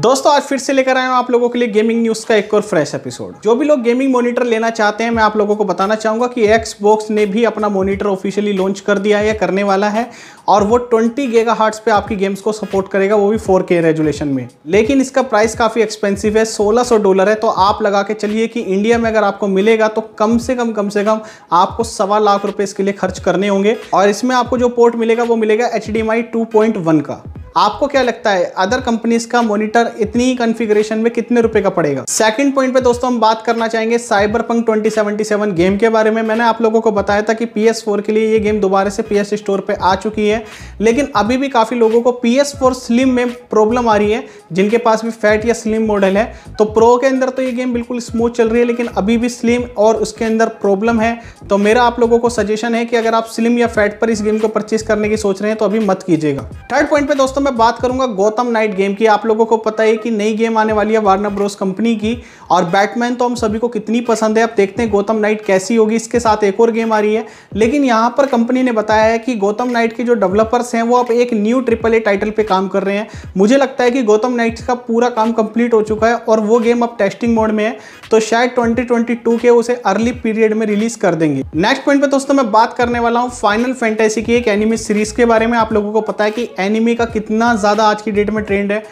दोस्तों आज फिर से लेकर आया हूँ आप लोगों के लिए गेमिंग न्यूज़ का एक और फ्रेश एपिसोड जो भी लोग गेमिंग मॉनिटर लेना चाहते हैं मैं आप लोगों को बताना चाहूँगा कि एक्सबॉक्स ने भी अपना मॉनिटर ऑफिशियली लॉन्च कर दिया है करने वाला है और वो 20 गेगा हार्ट्स पे आपकी गेम्स को सपोर्ट करेगा वो भी फोर रेजुलेशन में लेकिन इसका प्राइस काफ़ी एक्सपेंसिव है 1600 डॉलर है तो आप लगा के चलिए कि इंडिया में अगर आपको मिलेगा तो कम से कम कम से कम आपको सवा लाख रुपये इसके लिए खर्च करने होंगे और इसमें आपको जो पोर्ट मिलेगा वो मिलेगा एच डी का आपको क्या लगता है अदर कंपनीज का मॉनिटर इतनी ही कॉन्फ़िगरेशन में कितने रुपए का पड़ेगा सेकंड पॉइंट पे दोस्तों हम बात करना चाहेंगे साइबर पंक ट्वेंटी गेम के बारे में मैंने आप लोगों को बताया था कि पी के लिए ये गेम दोबारा से पी स्टोर पर आ चुकी है लेकिन अभी भी काफ़ी लोगों को पी स्लिम में प्रॉब्लम आ रही है जिनके पास भी फैट या स्लिम मॉडल है तो प्रो के अंदर तो ये गेम बिल्कुल स्मूथ चल रही है लेकिन अभी भी स्लिम और उसके अंदर प्रॉब्लम है तो मेरा आप लोगों को सजेशन है कि अगर आप स्लिम या फैट पर इस गेम को परचेज करने की सोच रहे हैं तो अभी मत कीजिएगा थर्ड पॉइंट पे दोस्तों दोस्तों मैं बात करूंगा गौतम नाइट गेम की आप लोगों को पता है कि नई गेम आने वाली है वार्नर ब्रोस कंपनी की और बैटमैन तो हम सभी को कितनी पसंद है अब देखते हैं गौतम नाइट कैसी होगी इसके साथ एक और गेम आ रही है लेकिन यहाँ पर कंपनी ने बताया है कि गौतम नाइट के जो डेवलपर्स हैं वो अब एक न्यू ट्रिपल ए टाइटल पर काम कर रहे हैं मुझे लगता है कि गौतम नाइट का पूरा काम कंप्लीट हो चुका है और वो गेम अब टेस्टिंग मोड में है तो शायद ट्वेंटी के उसे अर्ली पीरियड में रिलीज कर देंगे नेक्स्ट पॉइंट पर दोस्तों मैं बात करने वाला हूँ फाइनल फैंटेसी की एक एनिमी सीरीज के बारे में आप लोगों को पता है कि एनिमी का कितना इतना ज़्यादा आज की डेट में ट्रेंड है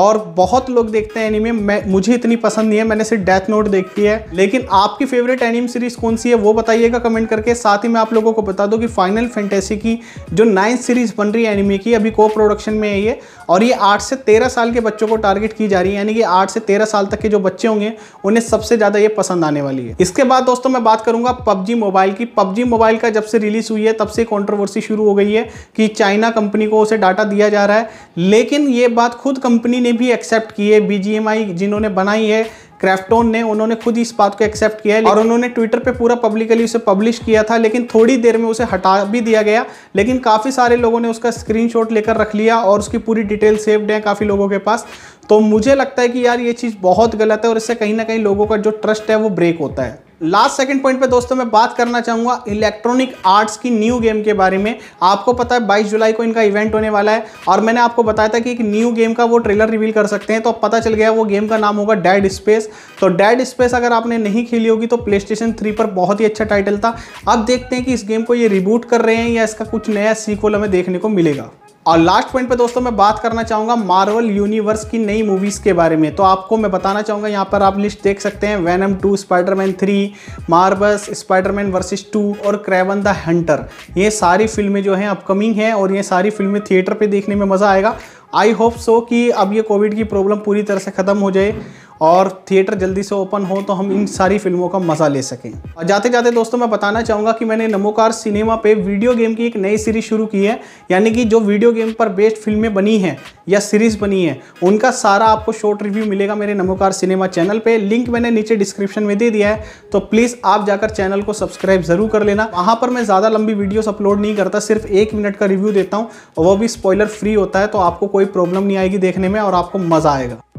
और बहुत लोग देखते हैं एनिमे मैं मुझे इतनी पसंद नहीं है मैंने सिर्फ डेथ नोट देखी है लेकिन आपकी फेवरेट एनिम सीरीज़ कौन सी है वो बताइएगा कमेंट करके साथ ही मैं आप लोगों को बता दूं कि फाइनल फेंटेसी की जो नाइन्थ सीरीज़ बन रही है एनिमे की अभी को प्रोडक्शन में है ये और ये आठ से तेरह साल के बच्चों को टारगेट की जा रही है यानी कि आठ से तेरह साल तक के जो बच्चे होंगे उन्हें सबसे ज़्यादा ये पसंद आने वाली है इसके बाद दोस्तों मैं बात करूँगा पबजी मोबाइल की पबजी मोबाइल का जब से रिलीज हुई है तब से कॉन्ट्रोवर्सी शुरू हो गई है कि चाइना कंपनी को उसे डाटा दिया जा रहा है लेकिन ये बात खुद कंपनी ने भी एक्सेप्ट की है बीजीएमआई जिन्होंने बनाई है क्राफ्टोन ने उन्होंने खुद इस बात को एक्सेप्ट किया है और उन्होंने ट्विटर पे पूरा पब्लिकली उसे पब्लिश किया था लेकिन थोड़ी देर में उसे हटा भी दिया गया लेकिन काफ़ी सारे लोगों ने उसका स्क्रीनशॉट लेकर रख लिया और उसकी पूरी डिटेल सेव्ड है काफ़ी लोगों के पास तो मुझे लगता है कि यार ये चीज़ बहुत गलत है और इससे कहीं ना कहीं लोगों का जो ट्रस्ट है वो ब्रेक होता है लास्ट सेकंड पॉइंट पे दोस्तों मैं बात करना चाहूंगा इलेक्ट्रॉनिक आर्ट्स की न्यू गेम के बारे में आपको पता है 22 जुलाई को इनका इवेंट होने वाला है और मैंने आपको बताया था कि एक न्यू गेम का वो ट्रेलर रिवील कर सकते हैं तो अब पता चल गया वो गेम का नाम होगा डेड स्पेस तो डेड स्पेस अगर आपने नहीं खेली होगी तो प्ले स्टेशन पर बहुत ही अच्छा टाइटल था अब देखते हैं कि इस गेम को ये रिबूट कर रहे हैं या इसका कुछ नया सीक्वल हमें देखने को मिलेगा और लास्ट पॉइंट पे दोस्तों मैं बात करना चाहूँगा मार्वल यूनिवर्स की नई मूवीज़ के बारे में तो आपको मैं बताना चाहूँगा यहाँ पर आप लिस्ट देख सकते हैं Venom two Spiderman three Morbius Spiderman versus two और क्रेवन द हंटर ये सारी फिल्में जो हैं अपकमिंग हैं और ये सारी फिल्में थिएटर पर देखने में मज़ा आएगा आई होप सो कि अब ये कोविड की प्रॉब्लम पूरी तरह से ख़त्म हो जाए और थिएटर जल्दी से ओपन हो तो हम इन सारी फिल्मों का मज़ा ले सकें और जाते जाते दोस्तों मैं बताना चाहूँगा कि मैंने नमोकार सिनेमा पे वीडियो गेम की एक नई सीरीज़ शुरू की है यानी कि जो वीडियो गेम पर बेस्ड फिल्में बनी हैं या सीरीज़ बनी है उनका सारा आपको शॉर्ट रिव्यू मिलेगा मेरे नमोकार सिनेमा चैनल पर लिंक मैंने नीचे डिस्क्रिप्शन में दे दिया है तो प्लीज़ आप जाकर चैनल को सब्सक्राइब ज़रूर कर लेना वहाँ पर मैं ज़्यादा लंबी वीडियोज़ अपलोड नहीं करता सिर्फ एक मिनट का रिव्यू देता हूँ वो भी स्पॉयलर फ्री होता है तो आपको कोई प्रॉब्लम नहीं आएगी देखने में और आपको मज़ा आएगा